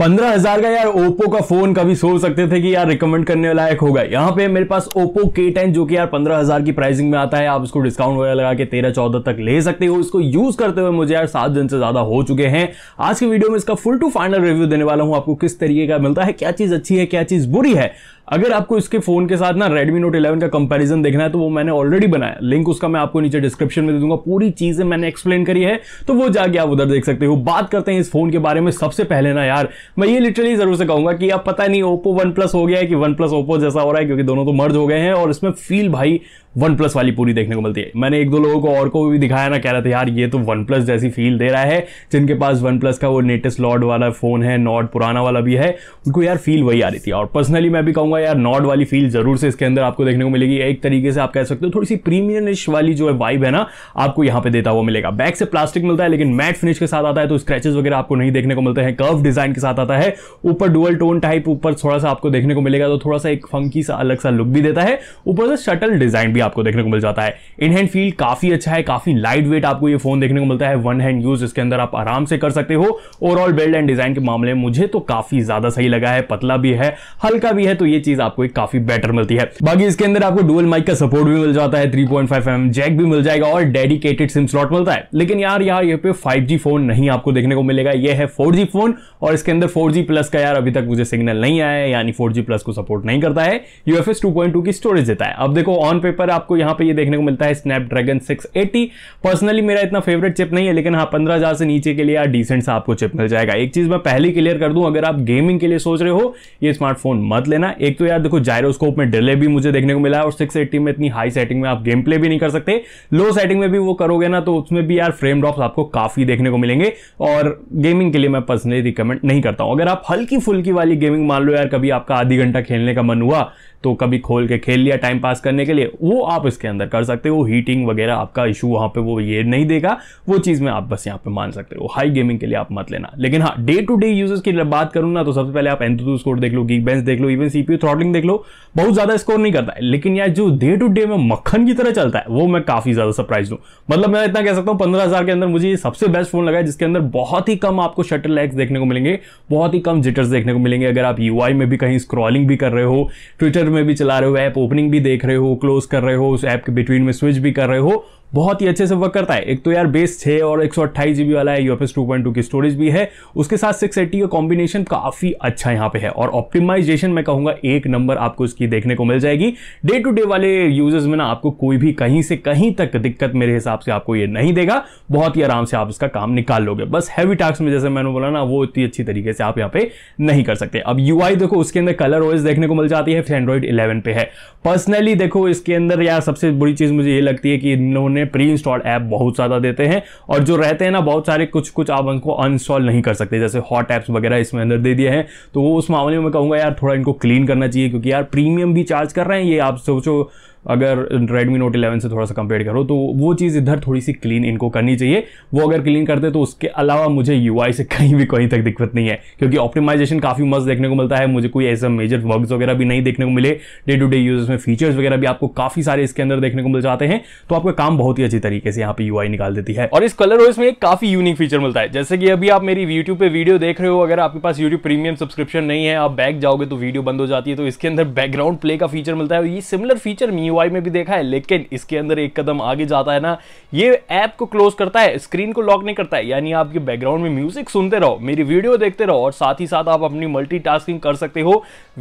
पंद्रह हजार का यार ओप्पो का फोन कभी सोच सकते थे कि यार रिकमेंड करने लायक होगा यहाँ पे मेरे पास ओप्पो के टेन जो कि यार पंद्रह हजार की प्राइसिंग में आता है आप इसको डिस्काउंट वगैरह लगा के तेरह चौदह तक ले सकते हो इसको यूज करते हुए मुझे यार सात दिन से ज्यादा हो चुके हैं आज की वीडियो में इसका फुल टू फाइनल रिव्यू देने वाला हूँ आपको किस तरीके का मिलता है क्या चीज अच्छी है क्या चीज बुरी है अगर आपको इसके फोन के साथ ना Redmi Note 11 का कंपैरिजन देखना है तो वो मैंने ऑलरेडी बनाया लिंक उसका मैं आपको नीचे डिस्क्रिप्शन में दे दूंगा पूरी चीजें मैंने एक्सप्लेन करी है तो वो जाके आप उधर देख सकते हो बात करते हैं इस फोन के बारे में सबसे पहले ना यार मैं ये लिटरली जरूर से कहूंगा कि आप पता नहीं ओप्पो वन प्लस हो गया है कि वन प्लस ओप्पो जैसा हो रहा है क्योंकि दोनों तो मर्ज हो गए हैं और इसमें फील भाई वन प्लस वाली पूरी देखने को मिलती है मैंने एक दो लोगों को और को भी दिखाया ना कह रहा था यार ये तो वन प्लस जैसी फील दे रहा है जिनके पास वन प्लस का वो लेटेस्ट लॉड वाला फोन है नॉट पुराना वाला भी है उनको यार फील वही आ रही थी और पर्सनली मैं भी कहूँगा कहूंगा यार नॉड वाली फील जरूर से इसके अंदर आपको देखने को मिलेगी एक तरीके से आप कह सकते हो थोड़ी सी प्रीमियमिश वाली जो है वाइब है ना आपको यहां पे देता हुआ मिलेगा बैक से प्लास्टिक मिलता है लेकिन मैट फिनिश के साथ आता है तो स्क्रेचेस वगैरह आपको नहीं देखने को मिलते हैं कर्व डिजाइन के साथ आता है ऊपर डुअल टोन टाइप ऊपर थोड़ा सा आपको देखने को मिलेगा तो थोड़ा सा एक फंकी सा अलग सा लुक भी देता है ऊपर से शटल डिजाइन भी आपको देखने को मिल जाता है इन हैंड फील काफी अच्छा है काफी लाइट वेट आपको ये फोन देखने को मिलता है वन हैंड यूज इसके अंदर आप आराम से कर सकते हो ओवरऑल बिल्ड एंड डिजाइन के मामले में मुझे तो काफी ज्यादा सही लगा है पतला भी है हल्का भी है तो ये चीज आपको एक काफी बेटर मिलती है बाकी इसके अंदर आपको डुअल माइक का सपोर्ट भी मिल जाता है थ्री पॉइंट mm, जैक भी मिल जाएगा और डेडिकेटेड सिम स्लॉट मिलता है लेकिन यार यार ये पे 5G फोन नहीं आपको देखने को मिलेगा ये है 4G फोन और इसके अंदर 4G प्लस का यार अभी तक मुझे सिग्नल नहीं आया है यानी 4G प्लस को सपोर्ट नहीं करता है यूएफएस 2.2 की स्टोरेज देता है अब देखो ऑन पेपर आपको यहाँ पे ये देखने को मिलता है स्नैप ड्रैगन पर्सनली मेरा इतना फेवरेट चिप नहीं है लेकिन हाँ पंद्रह से नीचे के लिए यार डिसेंट सा आपको चिप मिल जाएगा एक चीज मैं पहले क्लियर कर दूं अगर आप गेमिंग के लिए सोच रहे हो ये स्मार्टफोन मत लेना एक एक तो यार देखो जायरोस्कोप में डिले भी मुझे देखने को मिला है और सिक्स में इतनी हाई सेटिंग में आप गेम प्ले भी नहीं कर सकते लो सेटिंग में भी वो करोगे ना तो उसमें भी यार फ्रेम ड्रॉप आपको काफ़ी देखने को मिलेंगे और गेमिंग के लिए मैं पर्सनली रिकमेंड नहीं करता हूँ अगर आप हल्की फुल्की वाली गेमिंग मान लो यार कभी आपका आधी घंटा खेलने का मन हुआ तो कभी खोल के खेल लिया टाइम पास करने के लिए वो आप इसके अंदर कर सकते हो हीटिंग वगैरह आपका इशू वहां पे वो ये नहीं देगा वो चीज़ में आप बस यहां पे मान सकते हो हाई गेमिंग के लिए आप मत लेना लेकिन हाँ डे टू डे यूजर्स की बात करूँ ना तो सबसे पहले आप एंथू स्कोर देख लो गीक बेंच देख लो इवन सीपीयू थ्रॉटलिंग देख लो बहुत ज़्यादा स्कोर नहीं करता है लेकिन यार जो डे टू डे में मक्खन की तरह चलता है वो मैं काफ़ी ज़्यादा सरप्राइज हूँ मतलब मैं इतना कह सकता हूँ पंद्रह हज़ार के अंदर मुझे ये सबसे बेस्ट फोन लगा है जिसके अंदर बहुत ही कम आपको शटर लैक्स देखने को मिलेंगे बहुत ही कम जिटर्स देखने को मिलेंगे अगर आप यू में भी कहीं स्क्रॉलिंग भी कर रहे हो ट्विटर में भी चला रहे हो ऐप ओपनिंग भी देख रहे हो क्लोज कर रहे हो उस ऐप के बिटवीन में स्विच भी कर रहे हो बहुत ही अच्छे से वर्क करता है एक तो यार बेस छः और एक सौ अट्ठाईस वाला है यूएफएस टू की स्टोरेज भी है उसके साथ सिक्स का कॉम्बिनेशन काफ़ी अच्छा यहाँ पे है और ऑप्टिमाइजेशन मैं कहूँगा एक नंबर आपको इसकी देखने को मिल जाएगी डे टू डे वाले यूजर्स में ना आपको कोई भी कहीं से कहीं तक दिक्कत मेरे हिसाब से आपको ये नहीं देगा बहुत ही आराम से आप इसका काम निकाल लोगे बस हैवी टास्क में जैसे मैंने बोला ना वो इतनी अच्छी तरीके से आप यहाँ पे नहीं कर सकते अब यू देखो उसके अंदर कलर ओएस देखने को मिल जाती है एंड्रॉइड इलेवन पे है पर्सनली देखो इसके अंदर यार सबसे बुरी चीज़ मुझे ये लगती है कि इन्होंने हमें प्री इंस्टॉल ऐप बहुत ज़्यादा देते हैं और जो रहते हैं ना बहुत सारे कुछ कुछ आप उनको अनस्टॉल नहीं कर सकते जैसे हॉट ऐप्स वगैरह इसमें अंदर दे दिए हैं तो उस मामले में मैं कहूँगा यार थोड़ा इनको क्लीन करना चाहिए क्योंकि यार प्रीमियम भी चार्ज कर रहे हैं ये आप सोचो अगर रेडमी नोट 11 से थोड़ा सा कंपेयर करो तो वो चीज़ इधर थोड़ी सी क्लीन इनको करनी चाहिए वो अगर क्लीन करते तो उसके अलावा मुझे यू से कहीं भी कहीं तक दिक्कत नहीं है क्योंकि ऑप्टिमाइजेशन काफ़ी मस्त देखने को मिलता है मुझे कोई ऐसा मेजर वर्क वगैरह भी नहीं देखने को मिले डे टू डे यूजर्स में फीचर्स वगैरह भी आपको काफ़ी सारे इसके अंदर देखने को मिल जाते हैं तो आपका काम बहुत ही अच्छी तरीके से यहाँ पर यू निकाल देती है और इस कलर वो में एक काफ़ी यूनिक फीचर मिलता है जैसे कि अभी आप मेरी यूट्यूब पर वीडियो देख रहे हो अगर आपके पास यूट्यूब प्रीमियम सब्सक्रिप्शन नहीं है आप बैक जाओगे तो वीडियो बंद हो जाती है तो इसके अंदर बैकग्राउंड प्ले का फीचर मिलता है ये सिमिलर फीचर मी यूआई में भी देखा है लेकिन इसके अंदर एक कदम आगे जाता है ना ये ऐप को क्लोज करता है स्क्रीन को लॉक नहीं करता है यानी आपके बैकग्राउंड में म्यूजिक सुनते रहो मेरी वीडियो देखते रहो और साथ ही साथ आप अपनी मल्टी कर सकते हो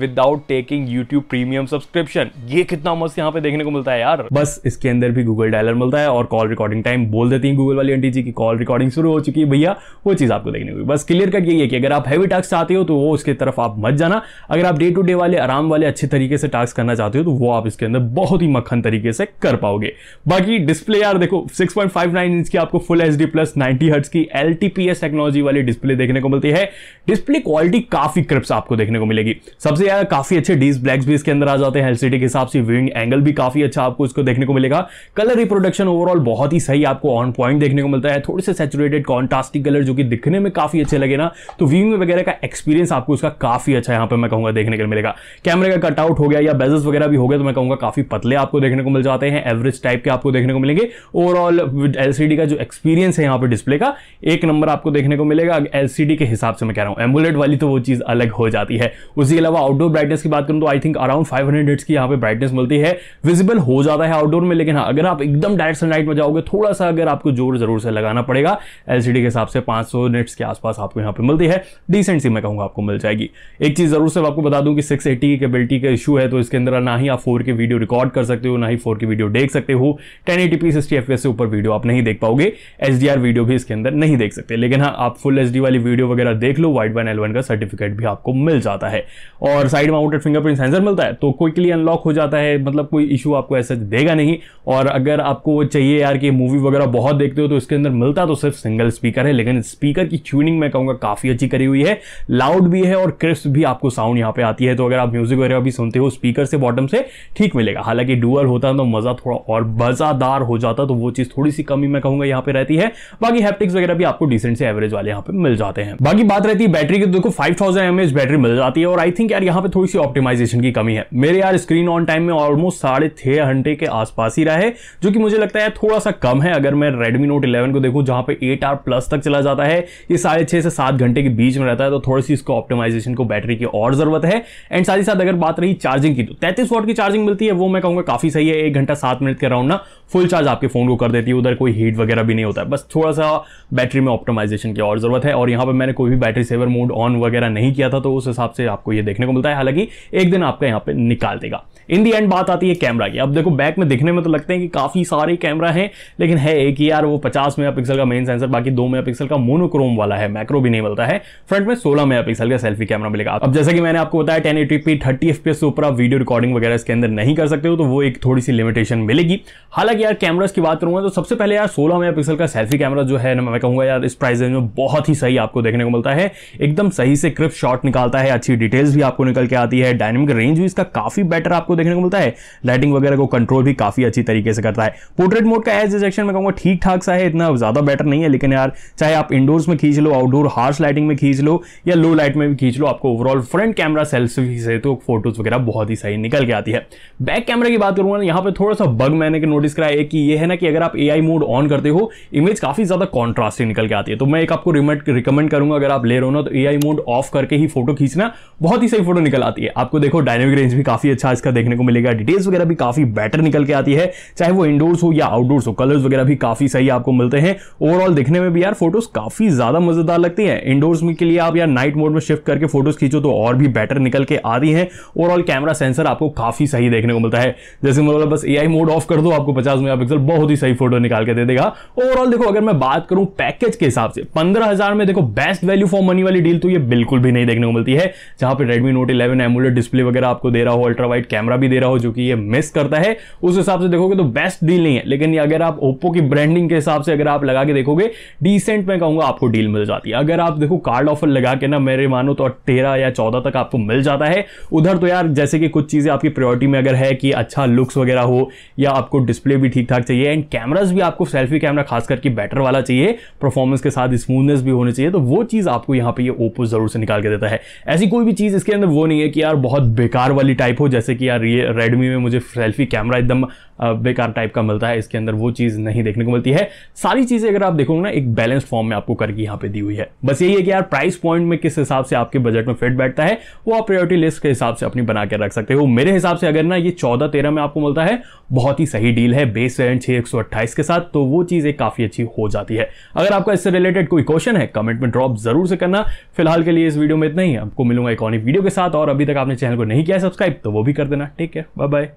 without taking YouTube premium subscription ये कितना मस्त यहाँ पे देखने को मिलता है यार बस इसके अंदर भी गूगल डायलर मिलता है और कॉल रिकॉर्डिंग टाइम बोल देती है गूगल वाली आंटी जी की कॉल रिकॉर्डिंग शुरू हो चुकी है भैया वो चीज आपको देखने को बस क्लियर कट यही है कि अगर आप हैवी टास्क चाहते हो तो वो उसके तरफ आप मत जाना अगर आप डे टू डे वाले आराम वाले अच्छे तरीके से टास्क करना चाहते हो तो वो आप इसके अंदर बहुत ही मक्खन तरीके से कर पाओगे बाकी डिस्प्ले यार देखो 6.59 इंच की आपको full H D plus ninety hertz की एल टेक्नोलॉजी वाली डिस्प्ले देखने को मिलती है डिस्प्ले क्वालिटी काफी क्रिप्स आपको देखने को मिलेगी सबसे ज्यादा काफी अच्छे डीज ब्लैक्स भी इसके अंदर आ जाते हैं एलसीडी के हिसाब से व्यूइंग एंगल भी काफी अच्छा आपको इसको देखने को मिलेगा कलर रिप्रोडक्शन ओवरऑल बहुत ही सही आपको ऑन पॉइंट देखने को मिलता है थोड़े से सेचुरेटेड कॉन्ट्रास्टिंग कलर जो कि दिखने में काफी अच्छे लगे ना तो व्यूइंग वगैरह का एक्सपीरियंस आपको इसका काफी अच्छा यहाँ पे मैं कहूंगा देखने को मिलेगा कैमरे का कटआउट हो गया या बेजस वगैरह भी हो गया तो मैं कहूंगा काफी पतले डिस्प्ले आपको देखने को मिल जाते हैं एवरेज टाइप के आपको देखने को मिलेंगे ओवरऑल एल का जो एक्सपीरियंस है यहाँ पर डिस्प्ले का एक नंबर आपको देखने को मिलेगा एल के हिसाब से मैं कह रहा हूँ एम्बुलेट वाली तो वो चीज़ अलग हो जाती है उसके अलावा आउटडोर ब्राइटनेस की बात करूँ तो I think around five hundred की यहाँ पर ब्राइटनेस मिलती है विजिबल हो जाता है आउटडोर में लेकिन हाँ अगर आप एकदम डायरेक्ट सनलाइट में जाओगे थोड़ा सा अगर आपको जोर जरूर से लगाना पड़ेगा एलसीडी के हिसाब से 500 निट्स के आसपास आपको यहाँ पर मिलती है डिसेंट सी मैं कहूँगा आपको मिल जाएगी एक चीज़ जरूर से आपको बता दूँ कि सिक्स एट्टी की केबिलिटी का इशू है तो इसके अंदर ना ही आप फोर के वीडियो रिकॉर्ड रिकॉर्ड कर सकते हो ना ही फोर की वीडियो देख सकते हो ten eighty p sixty f से ऊपर वीडियो आप नहीं देख पाओगे एच वीडियो भी इसके अंदर नहीं देख सकते लेकिन हाँ आप फुल एच वाली वीडियो वगैरह देख लो वाइट वन एल का सर्टिफिकेट भी आपको मिल जाता है और साइड माउंटेड फिंगरप्रिंट सेंसर मिलता है तो क्विकली अनलॉक हो जाता है मतलब कोई इशू आपको ऐसा देगा नहीं और अगर आपको चाहिए यार कि मूवी वगैरह बहुत देखते हो तो इसके अंदर मिलता तो सिर्फ सिंगल स्पीकर है लेकिन स्पीकर की ट्यूनिंग मैं कहूँगा काफ़ी अच्छी करी हुई है लाउड भी है और क्रिस्प भी आपको साउंड यहाँ पे आती है तो अगर आप म्यूजिक वगैरह भी सुनते हो स्पीकर से बॉटम से ठीक मिलेगा हालांकि हालांकि डुअल होता है तो मज़ा थोड़ा और मज़ादार हो जाता तो वो चीज़ थोड़ी सी कमी मैं कहूँगा यहाँ पे रहती है बाकी हैप्टिक्स वगैरह भी आपको डिसेंट से एवरेज वाले यहाँ पे मिल जाते हैं बाकी बात रहती है बैटरी की तो देखो फाइव थाउजेंड बैटरी मिल जाती है और आई थिंक यार यहाँ पे थोड़ी सी ऑप्टिमाइजेशन की कमी है मेरे यार स्क्रीन ऑन टाइम में ऑलमोस्ट साढ़े छः घंटे के आसपास ही रहे जो कि मुझे लगता है थोड़ा सा कम है अगर मैं रेडमी नोट इलेवन को देखूँ जहाँ पे एट आर प्लस तक चला जाता है ये साढ़े छः से सात घंटे के बीच में रहता है तो थोड़ी सी इसको ऑप्टिमाइजेशन को बैटरी की और जरूरत है एंड साथ ही साथ अगर बात रही चार्जिंग की तो तैतीस वॉट की चार्जिंग मिलती है वो मैं कहूँगा काफ़ी सही है एक घंटा सात मिनट के अराउंड ना फुल चार्ज आपके फ़ोन को कर देती है उधर कोई हीट वगैरह भी नहीं होता है बस थोड़ा सा बैटरी में ऑप्टिमाइजेशन की और ज़रूरत है और यहाँ पर मैंने कोई भी बैटरी सेवर मोड ऑन वगैरह नहीं किया था तो उस हिसाब से आपको ये देखने को मिलता है हालांकि एक दिन आपका यहाँ पर निकाल देगा इन दी एंड बात आती है कैमरा की अब देखो बैक में दिखने में तो लगते हैं कि काफ़ी सारे कैमरा हैं लेकिन है एक ही यार वो पचास मेगा पिक्सल का मेन सेंसर बाकी दो मेगा पिक्सल का मोनोक्रोम वाला है मैक्रो भी नहीं मिलता है फ्रंट में सोलह मेगा पिक्सल का सेल्फी कैमरा मिलेगा अब जैसे कि मैंने आपको बताया ten eighty p thirty f p s ऊपर आप वीडियो रिकॉर्डिंग वगैरह इसके अंदर नहीं कर सकते हो तो तो वो एक थोड़ी सी लिमिटेशन मिलेगी हालांकि यार कैमरास की बात करूँगा तो सबसे पहले यार सोलह मेगा का सेल्फी कैमरा जो है ना मैं कहूँगा यार इस प्राइस रेंज में बहुत ही सही आपको देखने को मिलता है एकदम सही से क्रिप शॉट निकालता है अच्छी डिटेल्स भी आपको निकल के आती है डायनेमिक रेंज भी इसका काफ़ी बेटर आपको देखने को मिलता है लाइटिंग वगैरह को कंट्रोल भी काफ़ी अच्छी तरीके से करता है पोर्ट्रेट मोड का एज डिजेक्शन में कहूँगा ठीक ठाक सा है इतना ज़्यादा बेटर नहीं है लेकिन यार चाहे आप इंडोर्स में खींच लो आउटडोर हार्श लाइटिंग में खींच लो या लो लाइट में भी खींच लो आपको ओवरऑल फ्रंट कैमरा सेल्फी से तो फोटोज़ वगैरह बहुत ही सही निकल के आती है बैक कैमरा की बात करूंगा ना यहाँ पे थोड़ा सा बग मैंने के नोटिस कराया एक कि ये है ना कि अगर आप ए मोड ऑन करते हो इमेज काफ़ी ज़्यादा कॉन्ट्रास्टिंग निकल के आती है तो मैं एक आपको रिकमेंड करूंगा अगर आप ले रहे हो ना तो ए मोड ऑफ करके ही फोटो खींचना बहुत ही सही फोटो निकल आती है आपको देखो डायनेमिक रेंज भी काफ़ी अच्छा इसका देखने को मिलेगा डिटेल्स वगैरह भी काफ़ी बेटर निकल के आती है चाहे वो इंडोर्स हो या आउटडोर्स हो कलर्स वगैरह भी काफ़ी सही आपको मिलते हैं ओवरऑल देखने में भी यार फोटोज काफ़ी ज़्यादा मज़ेदार लगती हैं इंडोर्स के लिए आप यार नाइट मोड में शिफ्ट करके फोटोज खींचो तो और भी बेटर निकल के आती हैं ओवरऑल कैमरा सेंसर आपको काफ़ी सही देखने को मिलता है जैसे मतलब बस ए मोड ऑफ कर दो आपको पचास मेगा बहुत ही सही फोटो निकाल के दे देगा ओवरऑल देखो अगर मैं बात करूं पैकेज के हिसाब से पंद्रह हजार में देखो बेस्ट वैल्यू फॉर मनी वाली डील तो ये बिल्कुल भी नहीं देखने को मिलती है जहां पर Redmi Note eleven AMOLED display वगैरह आपको दे रहा हो अल्ट्रा वाइट कैमरा भी दे रहा हो जो कि ये मिस करता है उस हिसाब से देखोगे तो बेस्ट डील नहीं है लेकिन अगर आप ओप्पो की ब्रांडिंग के हिसाब से अगर आप लगा के देखोगे डिसेंट में कहूंगा आपको डील मिल जाती है अगर आप देखो कार्ड ऑफर लगा के ना मेरे मानो तो तेरह या चौदह तक आपको मिल जाता है उधर तो यार जैसे कि कुछ चीजें आपकी प्रायोरिटी में अगर है कि अच्छा अच्छा लुक्स वगैरह हो या आपको डिस्प्ले भी ठीक ठाक चाहिए एंड कैमराज भी आपको सेल्फी कैमरा खास करके बेटर वाला चाहिए परफॉर्मेंस के साथ स्मूथनेस भी होनी चाहिए तो वो चीज़ आपको यहाँ पे ये ओप्पो ज़रूर से निकाल के देता है ऐसी कोई भी चीज़ इसके अंदर वो नहीं है कि यार बहुत बेकार वाली टाइप हो जैसे कि यार ये रेडमी में मुझे सेल्फी कैमरा एकदम बेकार टाइप का मिलता है इसके अंदर वो चीज़ नहीं देखने को मिलती है सारी चीज़ें अगर आप देखोगे ना एक बैलेंस फॉर्म में आपको करके यहाँ पे दी हुई है बस यही है कि यार प्राइस पॉइंट में किस हिसाब से आपके बजट में फिट बैठता है वो आप प्रायोरिटी लिस्ट के हिसाब से अपनी बना के रख सकते हो मेरे हिसाब से अगर ना ये चौदह तेरह तेरह में आपको मिलता है बहुत ही सही डील है बेस वेरियंट छः एक सौ अट्ठाईस के साथ तो वो चीज़ एक काफ़ी अच्छी हो जाती है अगर आपका इससे रिलेटेड कोई क्वेश्चन है कमेंट में ड्रॉप जरूर से करना फिलहाल के लिए इस वीडियो में इतना ही आपको मिलूंगा एक और वीडियो के साथ और अभी तक आपने चैनल को नहीं किया सब्सक्राइब तो वो भी कर देना ठीक है बाय बाय